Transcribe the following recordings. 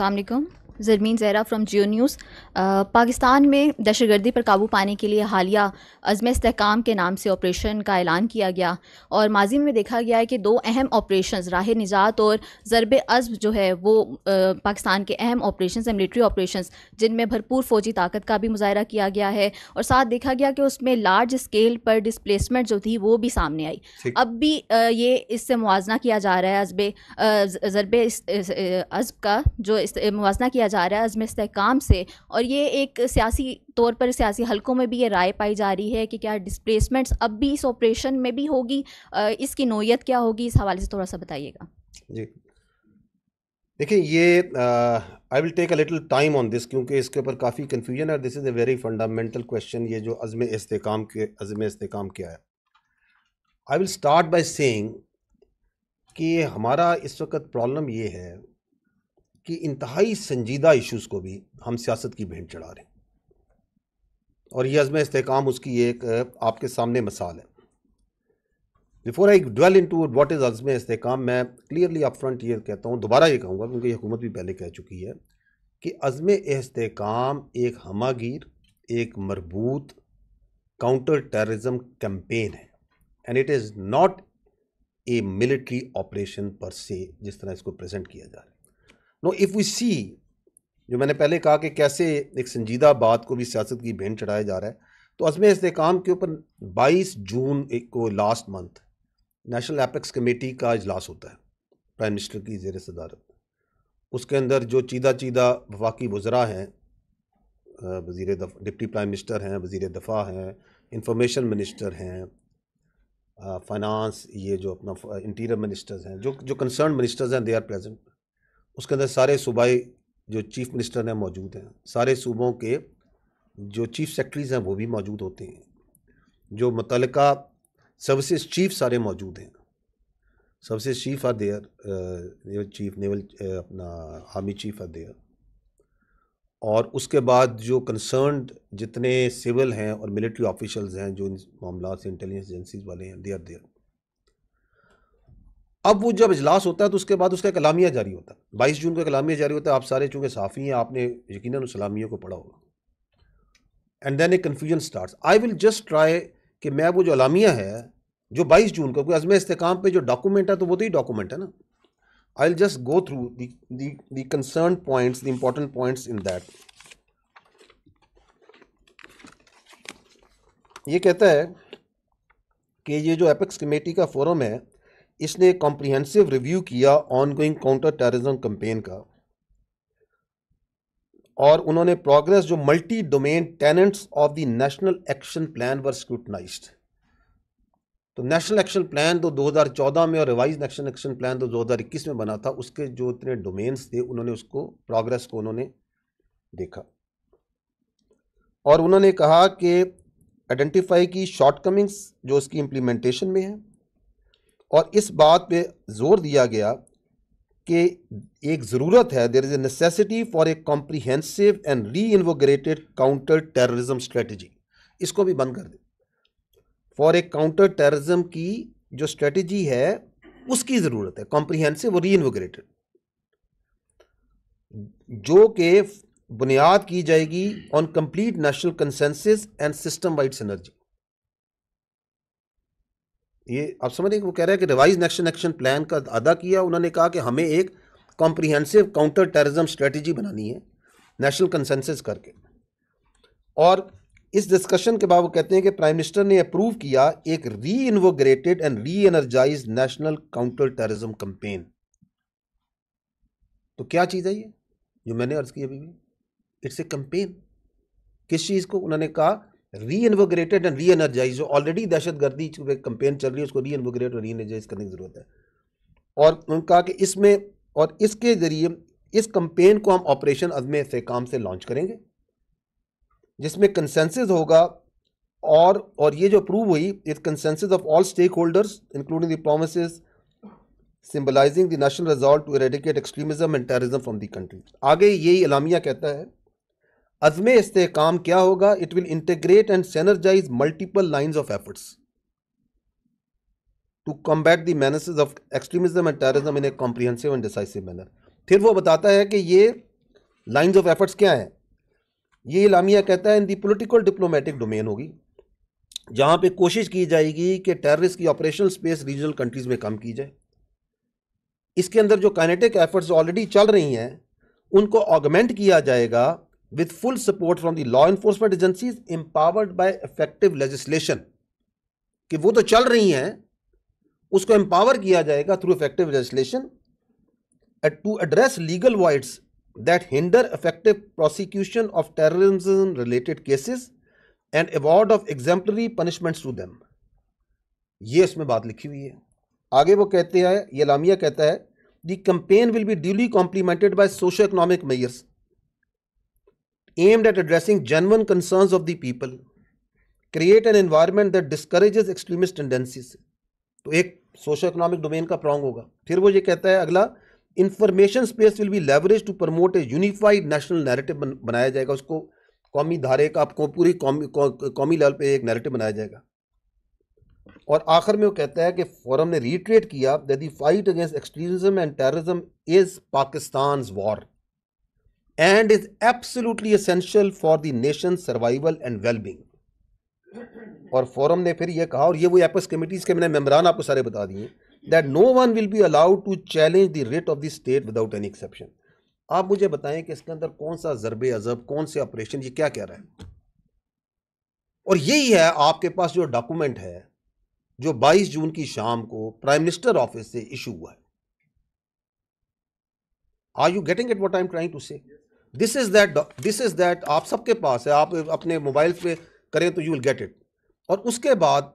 अस्सलाम जरमीन जहरा फ्रॉम जियो न्यूज़ पाकिस्तान में दहशतगर्दी पर काबू पाने के लिए हालिया अज़म इसकाम के नाम से ऑपरेशन का ऐलान किया गया और माजी में देखा गया है कि दो अहम ऑपरेशन राह निजात और ज़रब अज़ब जो है वो आ, पाकिस्तान के अहम ऑपरेशन है मिलिट्री ऑपरेशन जिनमें भरपूर फ़ौजी ताकत का भी मुजाहरा किया गया है और साथ देखा गया कि उसमें लार्ज स्केल पर डिसप्लेसमेंट जो थी वो भी सामने आई अब भी ये इससे मुवजना किया जा रहा है अजब ज़रब अज़ब का जो इस मुजना किया किया जा रहा है अज़म इसकाम से और ये एक सियासी तौर पर सियासी हलकों में भी ये राय पाई जा रही है कि क्या डिसप्लेसमेंट्स अब भी इस ऑपरेशन में भी होगी इसकी नोयत क्या होगी इस हवाले से थोड़ा सा बताइएगा जी देखिए ये I will take a little time on this क्योंकि इसके ऊपर काफ़ी कन्फ्यूजन है this is a very fundamental question ये जो अज़म इसकाम के अज़म इसकाम क्या है I will start by saying कि हमारा इस वक्त प्रॉब्लम ये है कि इंतहाई संजीदा इश्यूज़ को भी हम सियासत की भेंट चढ़ा रहे हैं और यह अज़म इसकाम उसकी एक आपके सामने मिसाल है before I dwell into what is Azm Istehkam मैं क्लियरली आप फ्रंट ये कहता हूँ दोबारा ये कहूँगा क्योंकि हुकूमत भी पहले कह चुकी है कि अज़म इसकाम एक हमागीर एक मरबूत काउंटर टेररिज्म कैंपेन है and it is not a military operation per se जिस तरह इसको प्रेजेंट किया जा रहा है नो इफ़ वी सी जो मैंने पहले कहा कि कैसे एक संजीदा बात को भी सियासत की भेंट चढ़ाया जा रहा है तो अज़म इसकाम के ऊपर 22 जून को last month national apex committee का अजलास होता है प्राइम मिनिस्टर की जेर सदारत उसके अंदर जो चीदा चीदा वफाकी बुजरा हैं वज़ी डिप्टी प्राइम मिनिस्टर हैं वज़ी दफ़ा हैं इंफॉर्मेशन मिनिस्टर हैं फाइनेंस ये जो अपना इंटीरियर मिनिस्टर्स हैं जो जो कंसर्न मिनिस्टर्स हैं दे आर प्रेजेंट उसके अंदर सारे सूबाई जो चीफ मिनिस्टर हैं मौजूद हैं सारे सूबों के जो चीफ सेक्रेटरीज़ हैं वो भी मौजूद होते हैं जो मुतल सर्विसेज चीफ सारे मौजूद हैं service chief are there chief naval अपना आर्मी चीफ आर देयर और उसके बाद जो कंसर्न जितने सिविल हैं और मिलिट्री ऑफिशल्स हैं जो इन मामला से इंटेलिजेंस एजेंसीज वाले हैं दे आर देयर अब वो जब इजलास होता है तो उसके बाद उसका कलामिया जारी होता है बाईस जून का कलामिया जारी होता है आप सारे चूंकि साफ़ी हैं आपने यकीन सलामियों को पढ़ा होगा and then a confusion start I will just try कि मैं वो जो अलामिया है जो बाईस जून का कोई अज़म इसकाम पे जो डॉक्यूमेंट है तो वो तो ही डॉक्यूमेंट है ना I will just go through the concern points the important points in that ये कहता है कि ये जो एपेक्स कमेटी का फोरम है इसने कॉम्प्रिहेंसिव रिव्यू किया ऑनगोइंग काउंटर टेररिज्म कंपेन का और उन्होंने प्रोग्रेस जो multi domain tenets of the national action plan were scrutinize तो नेशनल एक्शन प्लान तो 2014 में और रिवाइज नेशनल एक्शन प्लान तो 2021 में बना था उसके जो इतने डोमेन्स थे उन्होंने उसको प्रोग्रेस को उन्होंने देखा और उन्होंने कहा कि आइडेंटिफाई की शॉर्टकमिंग्स जो उसकी इम्प्लीमेंटेशन में है और इस बात पे जोर दिया गया कि एक ज़रूरत है there is a necessity for a comprehensive and reinvigorated counter terrorism strategy इसको भी बंद कर दें फॉर ए काउंटर टेररिज्म की जो स्ट्रेटजी है उसकी ज़रूरत है कॉम्प्रीहेंसिव और री इन्वोग्रेटेड जो कि बुनियाद की जाएगी on complete national consensus and system wide synergy ये आप समझ रहे वो कह रहे हैं कि रिवाइज नेक्शन एक्शन प्लान का अदा किया उन्होंने कहा कि हमें एक कॉम्प्रीहेंसिव काउंटर टेररिज्म स्ट्रेटजी बनानी है नेशनल कंसेंसस करके और इस डिस्कशन के बाद वो कहते हैं कि प्राइम मिनिस्टर ने अप्रूव किया एक reinvigorated and reenergize national counter terrorism campaign तो क्या चीज़ है ये जो मैंने अर्ज़ किया अभी भी इट्स ए कंपेन किस चीज़ को उन्होंने कहा reinvigorated and reenergize already दहशत गर्दी कंपेन चल रही है उसको री इन्वोग्रेट और री एनर्जाइज करने की ज़रूरत है और उन्होंने कहा कि इसमें और इसके ज़रिए इस कंपेन को हम ऑपरेशन अजम काम से लॉन्च करेंगे जिसमें कंसेंसिस होगा और और ये जो अप्रूव हुई इस consensus of all stakeholders including the promise symbolizing the national resolve to eradicate extremism and terrorism from the country आगे यही अलामिया कहता है अजम इस्तेकाम क्या होगा it will integrate and synergize multiple line of efforts to combat the menace of extremism and terrorism in a comprehensive and decisive manner फिर वो बताता है कि ये लाइन्स ऑफ एफर्ट्स क्या हैं ये इलामिया कहता है in the political diplomatic domain होगी जहाँ पे कोशिश की जाएगी कि टेररिस्ट की ऑपरेशनल स्पेस रीजनल कंट्रीज़ में कम की जाए इसके अंदर जो काइनेटिक एफर्ट्स ऑलरेडी चल रही हैं उनको ऑगमेंट किया जाएगा with full support from the law enforcement agency empowered by effective legislation कि वो तो चल रही हैं उसको एम्पावर किया जाएगा through effective legislation to address legal voids that hinder effective prosecution of terrorism related cases and award of exemplary punishment to them ये इसमें बात लिखी हुई है आगे वो कहते हैं ये लामिया कहता है the campaign will be duly complemented by socio economic measures aimed at addressing genuine concerns of the people create an environment that discourages extremist tendencies तो एक सोशो इकोनॉमिक डोमेन का प्रॉन्ग होगा फिर वो ये कहता है अगला information space will be leverage to promote a unified national narrative बनाया जाएगा उसको कौमी धारे का आपको पूरी कौमी कौ, कौमी लेवल पे एक नैरेटिव बनाया जाएगा और आखिर में वो कहता है कि फोरम ने रिट्रेट किया that the fight against extremism and terrorism is Pakistan war and is absolutely essential for the nation's survival and well-being. और फोरम ने फिर ये कहा और ये वो एपस कमिटीज़ के मैंने मेम्बरान आपको सारे बता दिए that no one will be allowed to challenge the writ of the state without any exception आप मुझे बताएं कि इसके अंदर कौन सा ज़रब अजब कौन से ऑपरेशन ये क्या कह रहा है और यही है आपके पास जो डॉक्यूमेंट है जो 22 जून की शाम को प्राइम मिनिस्टर ऑफिस से इशू हुआ है are you getting it what I am trying to say this is that this is that आप सबके पास है आप अपने मोबाइल पे करें तो यू विल गेट इट और उसके बाद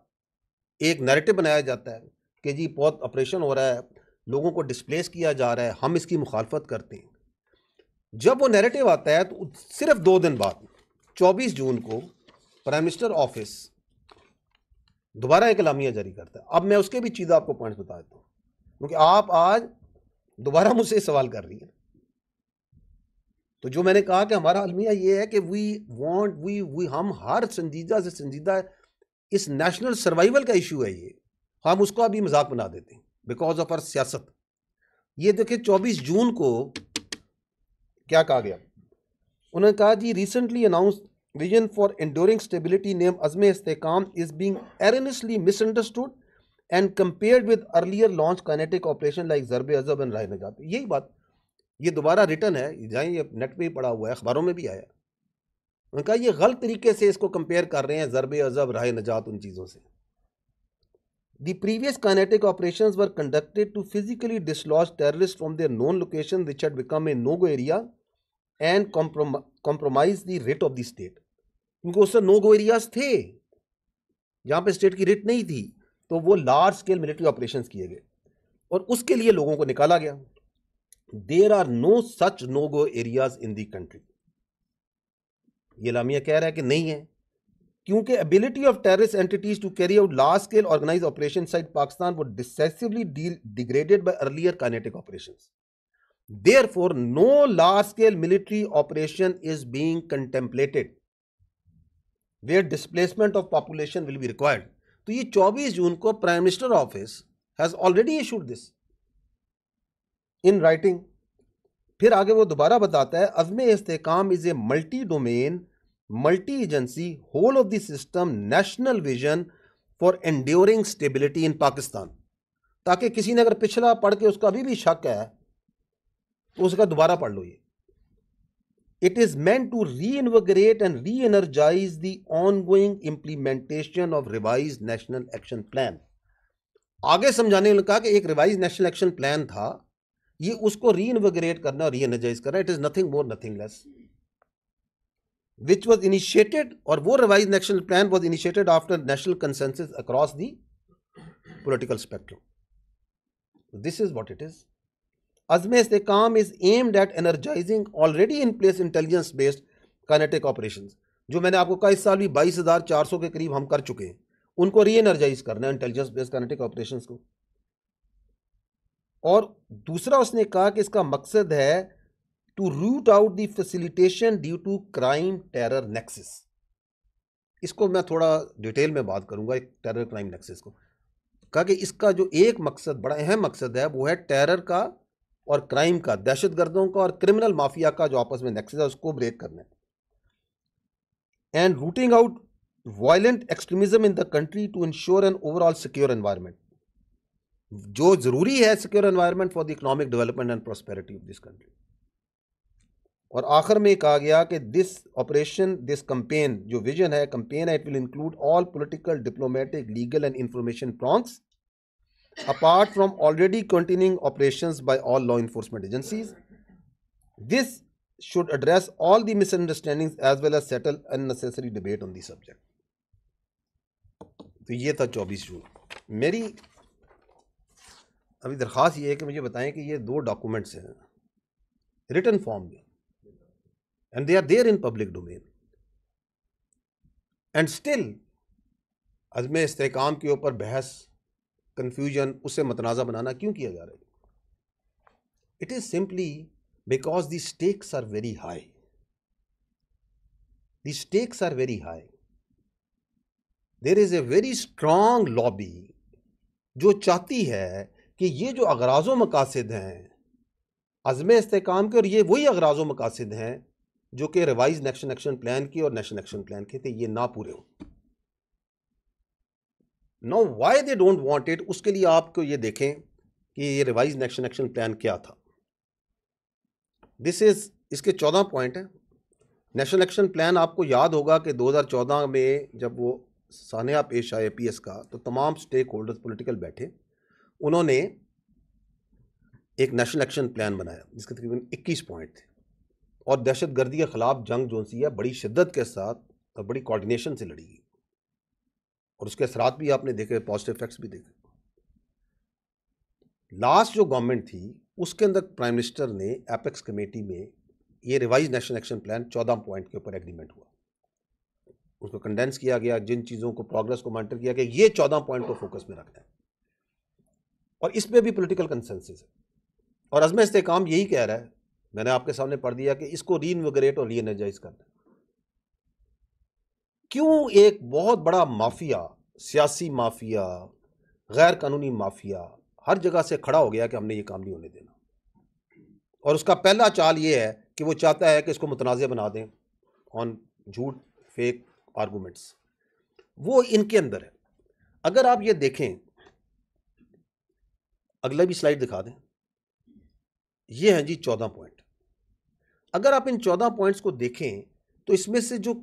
एक नैरेटिव बनाया जाता है कि जी बहुत ऑपरेशन हो रहा है लोगों को डिस्प्लेस किया जा रहा है हम इसकी मुखालफत करते हैं जब वो नैरेटिव आता है तो सिर्फ दो दिन बाद 24 जून को प्राइम मिनिस्टर ऑफिस दोबारा एक अलामिया जारी करता है अब मैं उसके भी चीज़ आपको पॉइंट्स बता देता हूँ क्योंकि आप आज दोबारा मुझसे सवाल कर रही हैं तो जो मैंने कहा कि हमारा अलमिया ये है कि वी वांट वी वी हम हर संजीदा से संजीदा इस नेशनल सर्वाइवल का इशू है ये हम उसको अभी मजाक बना देते हैं बिकॉज ऑफ आर सियासत ये देखिए चौबीस जून को क्या कहा गया उन्होंने कहा जी recently announce vision for enduring stability name Azm Istehkam is being erroneously misunderstood and compared with earlier launch kinetic operation like Zarb Azb and राय नजात यही बात ये दोबारा रिटर्न है जाएं ये नेट पे ही पड़ा हुआ है अखबारों में भी आया उन्होंने कहा यह गलत तरीके से इसको कंपेयर कर रहे हैं ज़रब अजब राय नजात उन चीज़ों से the previous kinetic operation were conducted to physically dislodge terrorist from their known location which had become a no go area and compromise the writ of the state क्योंकि उससे नो गो एरियाज थे जहाँ पर state की rate नहीं थी तो वो लार्ज स्केल मिलिट्री ऑपरेशन किए गए और उसके लिए लोगों को निकाला गया there are no such no go areas in the country ये लामिया कह रहा है कि नहीं है क्योंकि ability of terrorist entities to carry out large scale organize operation side Pakistan वो decisively degraded by earlier kinetic operation therefore no large scale military operation is being contemplated where displacement of population will be required तो ये 24 जून को prime minister office has already issued this in writing फिर आगे वो दोबारा बताता है Azm Istehkam is a multi domain multi agency whole of the system national vision for enduring stability in Pakistan ताकि किसी ने अगर पिछला पढ़ के उसका अभी भी शक है तो उसका दोबारा पढ़ लो ये it to re to and reenergize the ongoing implementation of revise national action plan आगे समझाने के कहा कि एक रिवाइज नेशनल एक्शन प्लान था ये उसको री इनवेग्रेट करना री एनर्जाइज करना it is nothing more nothing less which was initiated और वो revise national plan was initiated after national consensus across the political spectrum this is what it is Azme Azmes काम is aimed at energizing already in place intelligence based kinetic operation जो मैंने आपको कहा इस साल भी बाईस हजार चार सौ के करीब हम कर चुके हैं उनको री एनर्जाइज करना है इंटेलिजेंस बेस्ड कानेटिक ऑपरेशन को और दूसरा उसने कहा कि इसका मकसद है to root out the facilitation due to crime terror nexus इसको मैं थोड़ा डिटेल में बात करूंगा एक टेरर क्राइम नेक्सिस को कहा कि इसका जो एक मकसद बड़ा अहम मकसद है वो है टेरर का और क्राइम का दहशत गर्दों का और क्रिमिनल माफिया का जो आपस में नेक्सिस है उसको ब्रेक करने and rooting out violent extremism in the country to ensure an overall secure environment जो ज़रूरी है secure environment for the economic development and prosperity of this country और आखिर में कहा गया कि दिस ऑपरेशन दिस कंपेन जो विजन है कंपेन है it will include all political diplomatic legal and information prongs apart from already continuing operation by all law enforcement agencies this should address all the misunderstandings as well as settle unnecessary debate on the subject तो ये था चौबीस जून मेरी अभी दरख्वास्त ये है कि मुझे बताएं कि ये दो डॉक्यूमेंट्स हैं रिटर्न फॉर्म में and they are there in public domain and still Azm Istehkam के ऊपर बहस कन्फ्यूजन उसे मतनाज़ा बनाना क्यों किया जा रहा है it is simply because the stakes are very high the stakes are very high there is a very strong lobby जो चाहती है कि ये जो अगराज मकासद हैं अज़म इसकाम के और ये वही अगराज मकासद हैं जो कि रिवाइज नेक्शन एक्शन प्लान की और नेशन एक्शन प्लान के थे ये ना पूरे हों no why they don't want it उसके लिए आपको ये देखें कि ये रिवाइज नेक्शन एक्शन प्लान क्या था दिस इज़ इसके चौदह पॉइंट हैं नेशनल एक्शन प्लान आपको याद होगा कि 2014 में जब वो सानहा पेश आए पीएस का तो तमाम स्टेक होल्डर्स पोलिटिकल बैठे उन्होंने एक नेशनल एक्शन प्लान बनाया जिसके तकरीबन इक्कीस पॉइंट थे और दहशत गर्दी के ख़िलाफ़ जंग जो सी है बड़ी शिद्दत के साथ और बड़ी कोऑर्डिनेशन से लड़ी गई और उसके असरात भी आपने देखे पॉजिटिव इफेक्ट्स भी देखे लास्ट जो गवर्नमेंट थी उसके अंदर प्राइम मिनिस्टर ने एपेक्स कमेटी में ये रिवाइज नेशनल एक्शन प्लान चौदह पॉइंट के ऊपर एग्रीमेंट हुआ उसको कंडेंस किया गया जिन चीज़ों को प्रोग्रेस को मॉनिटर किया गया ये चौदह पॉइंट को फोकस में रखना है और इसमें भी पोलिटिकल कंसेंसिस है और अजम इसकाम यही कह रहा है मैंने आपके सामने पढ़ दिया कि इसको री इन्वग्रेट और री एनर्जाइज करना क्यों एक बहुत बड़ा माफिया सियासी माफिया गैर कानूनी माफिया हर जगह से खड़ा हो गया कि हमने ये काम नहीं होने देना और उसका पहला चाल ये है कि वो चाहता है कि इसको मुतनाज़ बना दें ऑन झूठ फेक आर्गूमेंट्स वो इनके अंदर है अगर आप ये देखें अगला भी स्लाइड दिखा दें ये है जी चौदह पॉइंट अगर आप इन चौदह पॉइंट्स को देखें तो इसमें से जो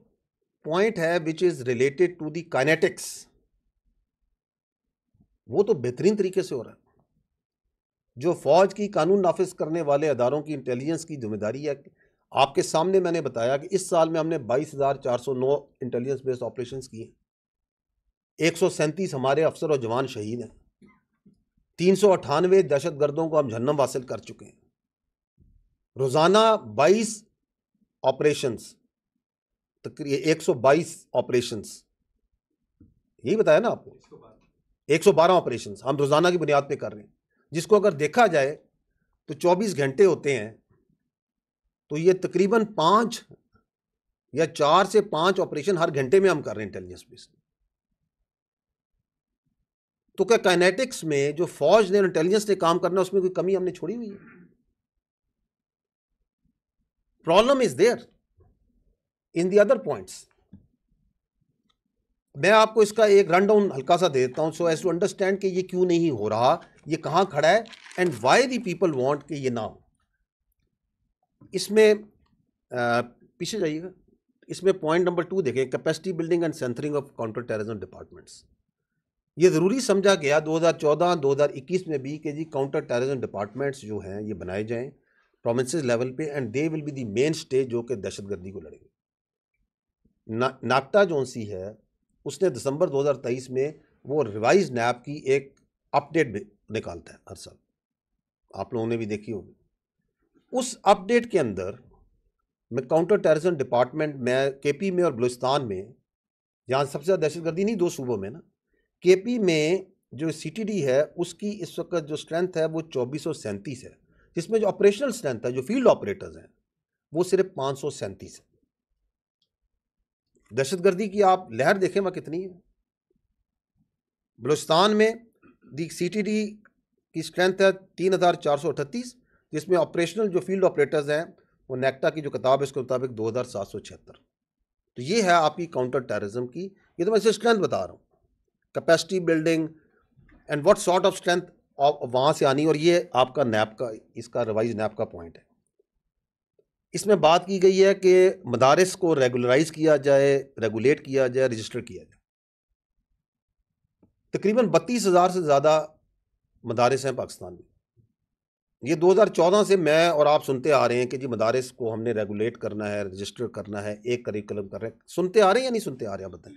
पॉइंट है which is related to the kinetics वो तो बेहतरीन तरीके से हो रहा है जो फौज की कानून नाफिज करने वाले अदारों की इंटेलिजेंस की जिम्मेदारी है आपके सामने मैंने बताया कि इस साल में हमने 22,409 इंटेलिजेंस बेस्ड ऑपरेशंस किए एक हमारे अफसर और जवान शहीद हैं तीन सौ अठानवे दहशत गर्दों को हम जन्म हासिल कर चुके हैं रोज़ाना बाईस ऑपरेशंस तकरीब एक सौ बाईस ऑपरेशन यही बताया ना आपको एक सौ बारह ऑपरेशन हम रोज़ाना की बुनियाद पर कर रहे हैं जिसको अगर देखा जाए तो चौबीस घंटे होते हैं तो ये तकरीबन पांच या चार से पांच ऑपरेशन हर घंटे में हम कर रहे हैं इंटेलिजेंस बेस्ड तो क्या काइनेटिक्स में जो फौज ने इंटेलिजेंस ने काम करना उसमें कोई कमी हमने छोड़ी हुई है problem is there in the other points मैं आपको इसका एक रन डाउन हल्का सा दे देता हूं सो एज टू अंडरस्टैंड कि ये क्यों नहीं हो रहा ये कहां खड़ा है and why the people want कि ये ना हो इसमें पीछे जाइएगा इसमें पॉइंट नंबर टू देखें capacity building and strengthening of counter terrorism departments ये ज़रूरी समझा गया 2014 2021 में भी कि जी काउंटर टेररिज्म डिपार्टमेंट्स जो हैं ये बनाए जाएं प्रोविंस लेवल पे and they will be the main stage जो कि दहशतगर्दी को लड़ेंगे ना नाकटा जोन सी है उसने दिसंबर 2023 में वो रिवाइज नैप की एक अपडेट निकालता है हर साल आप लोगों ने भी देखी होगी उस अपडेट के अंदर मैं काउंटर टेररिज्म डिपार्टमेंट में के में और बलुस्तान में यहाँ सबसे ज़्यादा दहशतगर्दी नहीं दो सूबों में ना केपी में जो सीटीडी है उसकी इस वक्त जो स्ट्रेंथ है वो चौबीस सौ सैंतीस है जिसमें जो ऑपरेशनल स्ट्रेंथ है जो फील्ड ऑपरेटर्स हैं वो सिर्फ पाँच सौ सैंतीस है दहशतगर्दी की आप लहर देखें वह कितनी है बलोचिस्तान में दी सीटीडी की स्ट्रेंथ है तीन हज़ार चार सौ अठतीस जिसमें ऑपरेशनल जो फील्ड ऑपरेटर्स हैं वो नेक्टा की जो किताब है उसके मुताबिक दो हज़ार सात सौ छिहत्तर तो ये है आपकी काउंटर टेररिज्म की ये तो मैं सिर्फ स्ट्रेंथ बता रहा हूँ capacity building and what sort of strength वहाँ से आनी और ये आपका नैप का इसका रिवाइज नैप का पॉइंट है इसमें बात की गई है कि मदारस को रेगुलराइज किया जाए रेगुलेट किया जाए रजिस्टर किया जाए तकरीबन बत्तीस हज़ार से ज़्यादा मदारस हैं पाकिस्तान में ये 2014 से मैं और आप सुनते आ रहे हैं कि जी मदारस को हमने रेगुलेट करना है रजिस्टर करना है एक करिकुलम कर रहे हैं सुनते आ रहे हैं या नहीं सुनते आ रहे हैं बताएं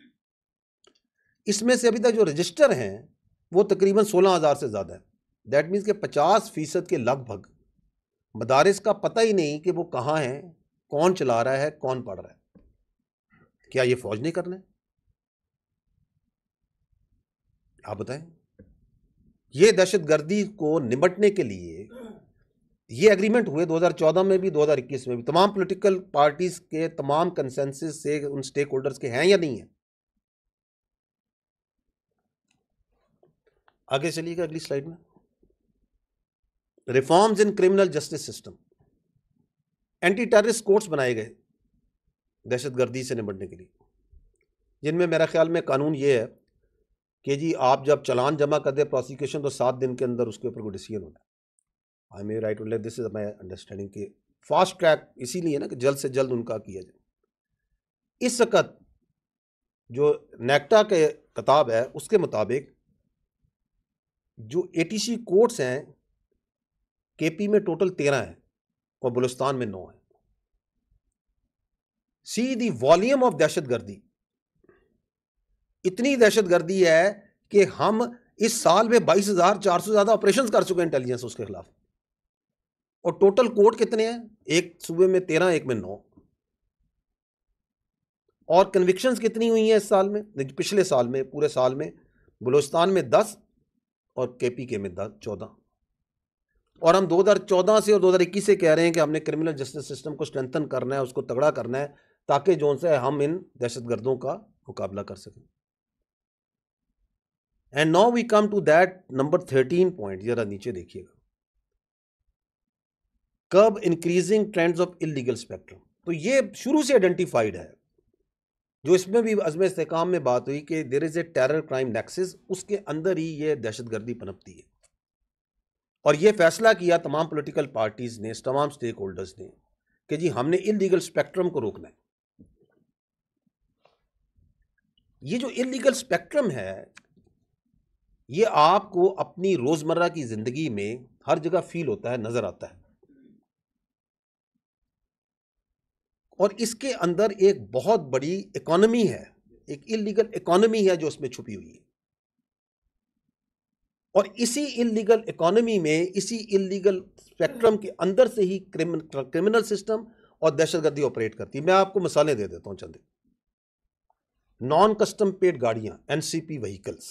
इसमें से अभी तक जो रजिस्टर हैं वो तकरीबन सोलह हज़ार से ज़्यादा है दैट मीन्स के पचास फ़ीसद के लगभग मदारस का पता ही नहीं कि वो कहाँ हैं कौन चला रहा है कौन पढ़ रहा है क्या ये फ़ौज ने करना है आप बताएं ये दहशत गर्दी को निमटने के लिए ये एग्रीमेंट हुए 2014 में भी 2021 में भी तमाम पॉलिटिकल पार्टीज़ के तमाम कंसेंसस से उन स्टेक होल्डर्स के हैं या नहीं हैं आगे चलिएगा अगली स्लाइड में reforms in criminal justice system anti terrorist courts बनाए गए दहशतगर्दी से निपटने के लिए जिनमें मेरा ख्याल में कानून ये है कि जी आप जब चलान जमा कर दे प्रोसिक्यूशन तो सात दिन के अंदर उसके ऊपर कोई डिसीजन होना I may right like this is my understanding कि फास्ट ट्रैक इसीलिए ना कि जल्द से जल्द उनका किया जाए इस वक्त जो नेक्टा के किताब है उसके मुताबिक जो एटीसी कोर्ट्स हैं केपी में टोटल तेरह हैं और बलुस्तान में नौ हैं सी दी वॉल्यूम ऑफ दहशत गर्दी इतनी दहशत गर्दी है कि हम इस साल में बाईस हजार चार सौ ज्यादा ऑपरेशन कर चुके हैं इंटेलिजेंस उसके खिलाफ और टोटल कोर्ट कितने हैं एक सूबे में तेरह एक में नौ और कन्विक्शंस कितनी हुई हैं इस साल में पिछले साल में पूरे साल में बलोचिस्तान में दस और के पी के में चौदह और हम 2014 से और 2021 से कह रहे हैं कि हमने क्रिमिनल जस्टिस सिस्टम को स्ट्रेंथन करना है उसको तगड़ा करना है ताकि जो से हम इन दहशत गर्दों का मुकाबला कर सकें and now we come to that number thirteen point जरा नीचे देखिएगा कब increasing trends of illegal spectrum तो ये शुरू से आइडेंटिफाइड है जो इसमें भी अजम इसकाम में बात हुई कि there is a terror crime nexus उसके अंदर ही ये दहशत गर्दी पनपती है और ये फैसला किया तमाम पोलिटिकल पार्टीज़ ने तमाम स्टेक होल्डर्स ने कि जी हमने इलीगल स्पेक्ट्रम को रोकना है ये जो इलीगल स्पेक्ट्रम है ये आपको अपनी रोज़मर्रा की ज़िंदगी में हर जगह फील होता है नज़र आता है और इसके अंदर एक बहुत बड़ी इकोनॉमी है एक इलीगल इकोनॉमी है जो उसमें छुपी हुई है और इसी इलीगल इकोनॉमी में इसी इलीगल स्पेक्ट्रम के अंदर से ही क्रिमिनल क्रिमिनल सिस्टम और दहशतगर्दी ऑपरेट करती है मैं आपको मसाले दे देता हूं चंद नॉन कस्टम पेड गाड़ियां एनसीपी व्हीकल्स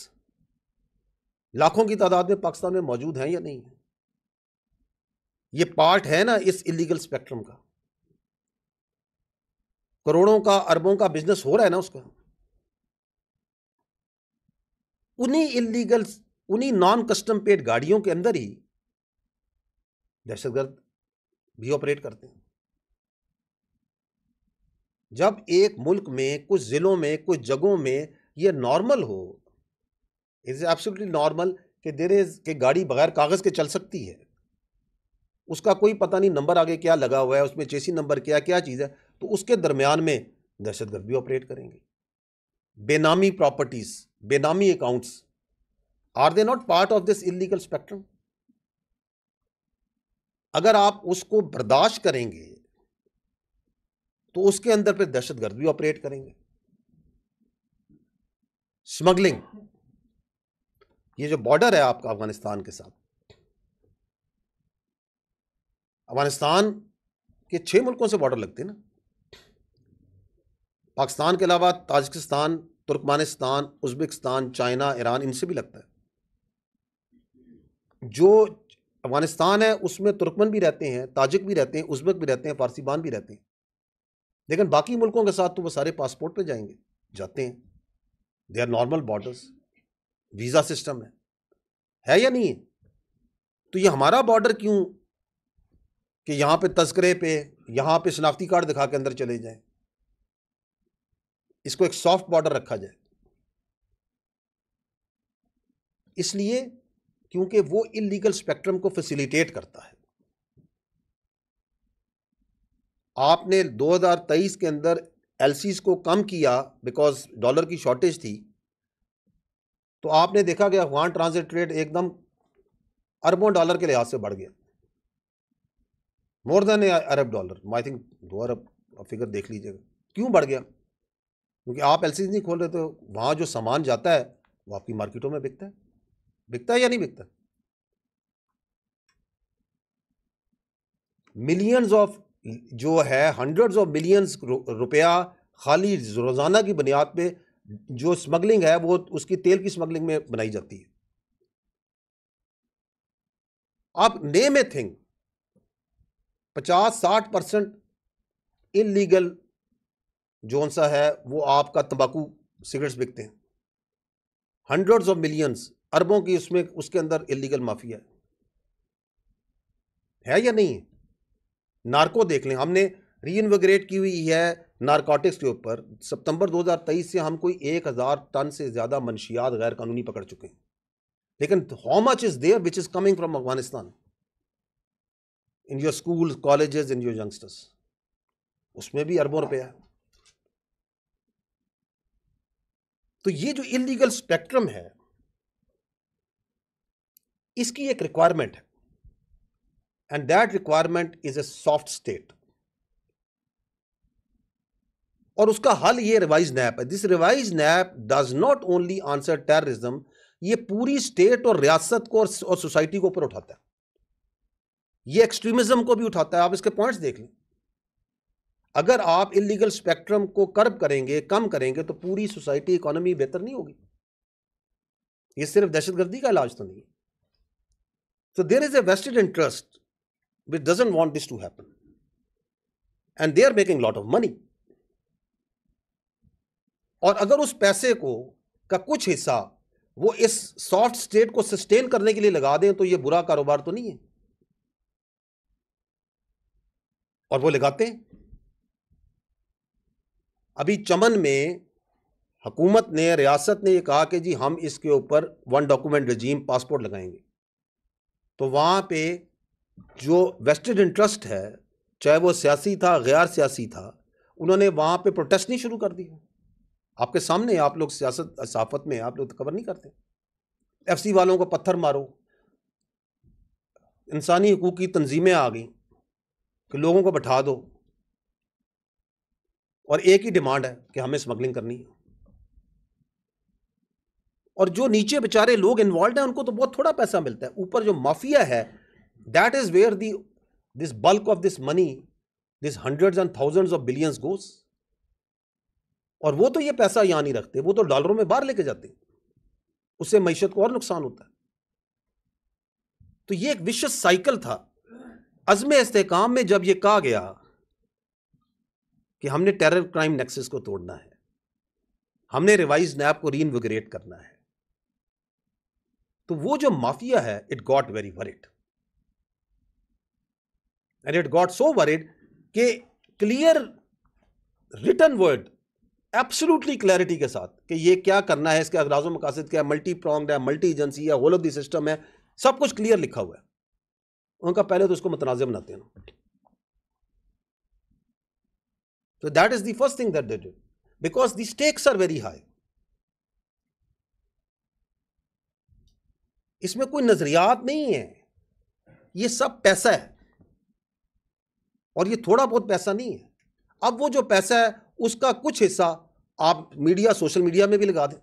लाखों की तादाद में पाकिस्तान में मौजूद हैं या नहीं है ये पार्ट है ना इस इलीगल स्पेक्ट्रम का करोड़ों का अरबों का बिजनेस हो रहा है ना उसका उन्हीं इलीगल उन्हीं नॉन कस्टम पेड गाड़ियों के अंदर ही दहशतगर्द भी ऑपरेट करते हैं जब एक मुल्क में कुछ ज़िलों में कुछ जगहों में ये नॉर्मल हो इज एब्सोल्युटली नॉर्मल कि देर इज के गाड़ी बगैर कागज़ के चल सकती है उसका कोई पता नहीं नंबर आगे क्या लगा हुआ है उसमें चेसी नंबर क्या क्या चीज़ है तो उसके दरमियान में दहशतगर्द भी ऑपरेट करेंगे बेनामी प्रॉपर्टीज बेनामी accounts are they not part of this illegal spectrum अगर आप उसको बर्दाश्त करेंगे तो उसके अंदर पर दहशतगर्द भी ऑपरेट करेंगे स्मगलिंग ये जो बॉर्डर है आपका अफगानिस्तान के साथ अफगानिस्तान के छह मुल्कों से बॉर्डर लगते हैं ना पाकिस्तान के अलावा Tajikistan Turkmenistan Uzbekistan China Iran इनसे भी लगता है जो अफ़गानिस्तान है उसमें तुर्कमन भी रहते हैं ताजिक भी रहते हैं उज़्बेक भी रहते हैं फारसीबान भी रहते हैं लेकिन बाकी मुल्कों के साथ तो वो सारे पासपोर्ट पे जाएंगे जाते हैं they are normal borders visa system है है या नहीं है तो ये हमारा बॉर्डर क्यों कि यहाँ पे तस्करे पे यहाँ पे शनाख्ती कार्ड दिखा के अंदर चले जाएं इसको एक सॉफ्ट बॉर्डर रखा जाए इसलिए क्योंकि वो इलीगल स्पेक्ट्रम को फैसिलिटेट करता है आपने 2023 के अंदर एलसीस को कम किया बिकॉज डॉलर की शॉर्टेज थी तो आपने देखा कि अफगान ट्रांजिट रेट एकदम अरबों डॉलर के लिहाज से बढ़ गया मोर देन अरब डॉलर आई थिंक दो अरब फिगर देख लीजिएगा क्यों बढ़ गया क्योंकि आप एल नहीं खोल रहे तो वहाँ जो सामान जाता है वो आपकी मार्केटों में बिकता है बिकता है या नहीं बिकता मिलियंस ऑफ जो है हंड्रेड्स ऑफ मिलियंस रुपया खाली रोज़ाना की बुनियाद पे जो स्मगलिंग है वो उसकी तेल की स्मगलिंग में बनाई जाती है आप नेम ए थिंग पचास साठ परसेंट इलीगल जौन सा है वो आपका तंबाकू सिगरेट्स बिकते हैं हंड्रेड्स ऑफ मिलियंस अरबों की उसमें उसके अंदर इलीगल माफिया है है या नहीं है नार्को देख लें हमने री इन्वेग्रेट की हुई है नारकोटिक्स के ऊपर सितंबर 2023 से हम कोई एक हज़ार टन से ज़्यादा मनशियात गैर कानूनी पकड़ चुके हैं लेकिन how much is there which is coming from Afghanistan in your school colleges in your youngsters उसमें भी अरबों रुपया है तो ये जो इलीगल स्पेक्ट्रम है इसकी एक रिक्वायरमेंट है and that requirement is a soft state और उसका हल ये रिवाइज नैप है this revise NAP does not only answer terrorism ये पूरी स्टेट और रियासत को और सोसाइटी को ऊपर उठाता है ये एक्सट्रीमिज्म को भी उठाता है आप इसके पॉइंट्स देख लें अगर आप इलीगल स्पेक्ट्रम को कर्ब करेंगे कम करेंगे तो पूरी सोसाइटी इकोनॉमी बेहतर नहीं होगी ये सिर्फ दहशतगर्दी का इलाज तो नहीं है so there is a vested interest which doesn't want this to happen and they are making lot of money और अगर उस पैसे को का कुछ हिस्सा वो इस सॉफ्ट स्टेट को सस्टेन करने के लिए लगा दें तो ये बुरा कारोबार तो नहीं है और वो लगाते हैं अभी चमन में हकूमत ने रियासत ने ये कहा कि जी हम इसके ऊपर वन डॉक्यूमेंट रजीम पासपोर्ट लगाएंगे तो वहाँ पे जो वेस्टेड इंटरेस्ट है चाहे वो सियासी था गैर सियासी था उन्होंने वहाँ पे प्रोटेस्ट नहीं शुरू कर दिया आपके सामने आप लोग सियासत सहाफत में आप लोग कवर तो नहीं करते सी वालों को पत्थर मारो इंसानी हकूक़ की तंजीमें आ गई कि लोगों को बैठा दो और एक ही डिमांड है कि हमें स्मगलिंग करनी है और जो नीचे बेचारे लोग इन्वॉल्व हैं उनको तो बहुत थोड़ा पैसा मिलता है ऊपर जो माफिया है that is where the this bulk of this money this hundreds and thousands of billions goes और वो तो ये पैसा यहां नहीं रखते वो तो डॉलरों में बाहर लेके जाते उससे मीशत को और नुकसान होता है तो ये एक विश्व साइकिल था अजम इसकाम में जब ये कहा गया कि हमने टेरर क्राइम नेक्सेस को तोड़ना है हमने रिवाइज नैप को री करना है तो वो जो माफिया है it got very worried and it got so worried के clear written word absolutely clarity के साथ कि ये क्या करना है इसके अगराजो मकासद क्या है मल्टी प्रॉन्ग है मल्टी एजेंसी है होल ऑफ दी सिस्टम है सब कुछ क्लियर लिखा हुआ है उनका पहले तो उसको मतनाज़ बनाते हैं So that is the first thing that they did because the stakes are very high. इसमें कोई नज़रियात नहीं है ये सब पैसा है और ये थोड़ा बहुत पैसा नहीं है अब वो जो पैसा है उसका कुछ हिस्सा आप मीडिया सोशल मीडिया में भी लगा दें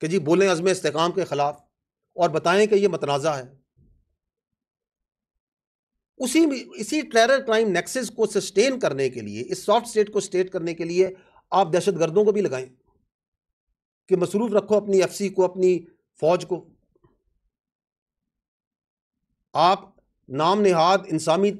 कि जी बोलें अज़म इसकाम के ख़िलाफ़ और बताएं कि ये मतनाज़ा है उसी इसी टेरर क्राइम नेक्सेस को सस्टेन करने के लिए इस सॉफ्ट स्टेट को स्टेट करने के लिए आप दहशत गर्दों को भी लगाएं कि मसरूफ़ रखो अपनी एफ को अपनी फ़ौज को आप नाम नहाद इंसानी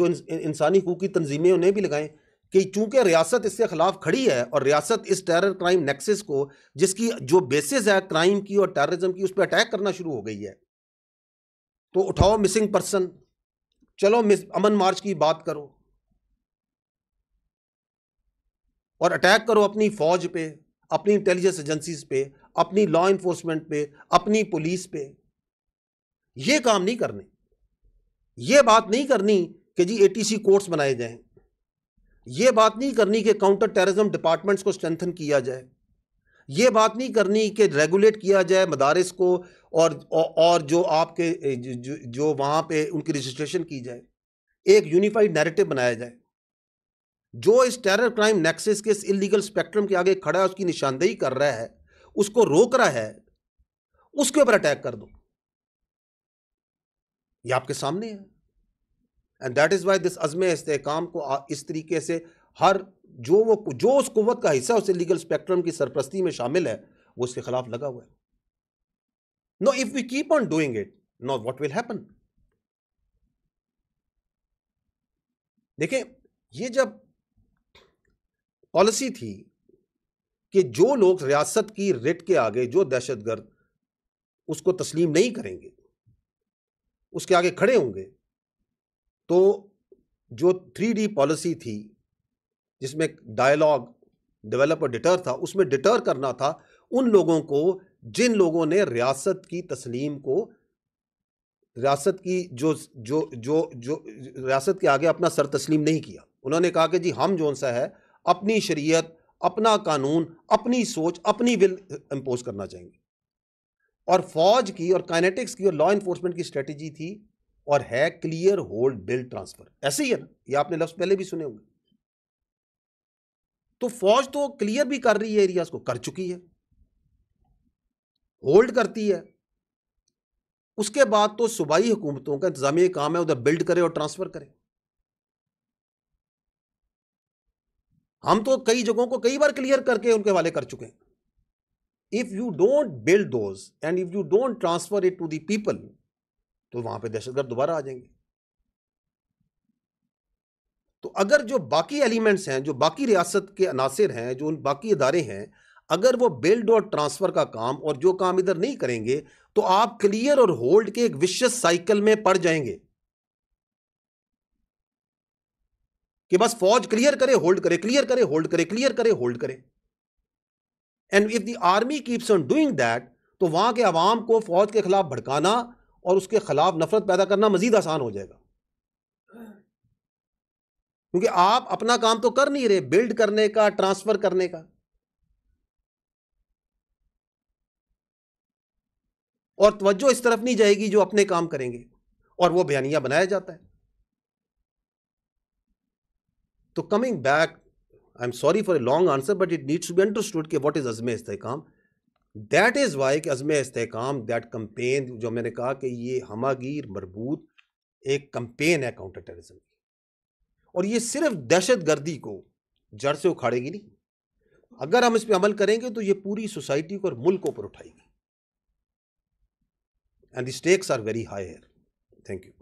जो इंसानी हकूक़ की तंजीमें उन्हें भी लगाएं कि चूंकि रियासत इसके ख़िलाफ़ खड़ी है और रियासत इस टेरर क्राइम नेक्सेस को जिसकी जो बेसिस है क्राइम की और टेररिज्म की उस पर अटैक करना शुरू हो गई है तो उठाओ मिसिंग पर्सन चलो मिस अमन मार्च की बात करो और अटैक करो अपनी फौज पे अपनी इंटेलिजेंस एजेंसीज पे अपनी लॉ इन्फोर्समेंट पे अपनी पुलिस पे ये काम नहीं करने ये बात नहीं करनी कि जी एटीसी कोर्ट्स बनाए जाएं ये बात नहीं करनी कि काउंटर टेररिज्म डिपार्टमेंट्स को स्ट्रेंथन किया जाए ये बात नहीं करनी कि रेगुलेट किया जाए मदारस को और और जो आपके जो, जो वहाँ पे उनकी रजिस्ट्रेशन की जाए एक यूनिफाइड नैरेटिव बनाया जाए जो इस टेरर क्राइम नेक्सेस के इस इलीगल स्पेक्ट्रम के आगे खड़ा है उसकी निशानदेही कर रहा है उसको रोक रहा है उसके ऊपर अटैक कर दो ये आपके सामने है and that is why this अजमे इस्तेकाम को इस तरीके से हर जो वो जो उस कुत का हिस्सा उस लीगल स्पेक्ट्रम की सरप्रस्ती में शामिल है वो उसके खिलाफ लगा हुआ है Now, if we keep on doing it, now what will happen? देखें ये जब पॉलिसी थी कि जो लोग रियासत की रेट के आगे जो दहशतगर्द उसको तस्लीम नहीं करेंगे उसके आगे खड़े होंगे तो जो थ्री डी पॉलिसी थी जिसमें डायलॉग डेवलप और डिटर था उसमें डिटर करना था उन लोगों को जिन लोगों ने रियासत की तस्लीम को रियासत की जो जो जो जो रियासत के आगे अपना सर तस्लीम नहीं किया उन्होंने कहा कि जी हम जो सा है अपनी शरीयत अपना कानून अपनी सोच अपनी विल इम्पोज करना चाहेंगे और फौज की और काइनेटिक्स की और लॉ इन्फोर्समेंट की स्ट्रेटजी थी और है क्लियर होल्ड बिल ट्रांसफर ऐसे ही है ना ये आपने लफ्ज पहले भी सुने होंगे तो फौज तो क्लियर भी कर रही है एरियाज को कर चुकी है होल्ड करती है उसके बाद तो सूबाई हुकूमतों का इंतजामी काम है उधर बिल्ड करें और ट्रांसफर करें हम तो कई जगहों को कई बार क्लियर करके उनके हवाले कर चुके हैं if you don't build those and if you don't transfer it to the people तो वहां पे दहशतगर्द दोबारा आ जाएंगे तो अगर जो बाकी एलिमेंट्स हैं जो बाकी रियासत के अनासर हैं जो उन बाकी इदारे हैं अगर वो बिल्ड और ट्रांसफ़र का काम और जो काम इधर नहीं करेंगे तो आप क्लियर और होल्ड के एक विशेष साइकिल में पड़ जाएंगे कि बस फौज क्लियर करे होल्ड करे क्लियर करे होल्ड करे क्लियर करे होल्ड करे and if the army keeps on doing that तो वहां के अवाम को फौज के खिलाफ भड़काना और उसके खिलाफ नफरत पैदा करना मजीद आसान हो जाएगा क्योंकि आप अपना काम तो कर नहीं रहे बिल्ड करने का ट्रांसफर करने का और तवज्जो इस तरफ नहीं जाएगी जो अपने काम करेंगे और वो बयानिया बनाया जाता है तो coming back I am sorry for a long answer but it needs to be understood के वॉट इज़ अज़म इस्तेकाम दैट इज़ वाई कि अज़म इस्तेकाम दैट कंपेन जो मैंने कहा कि ये हमागीर मरबूत एक कंपेन है काउंटर टेररिज्म की और ये सिर्फ दहशत गर्दी को जड़ से उखाड़ेगी नहीं अगर हम इस पर अमल करेंगे तो ये पूरी सोसाइटी को और मुल्क को ऊपर उठाएगी and the stakes are very high here. Thank you.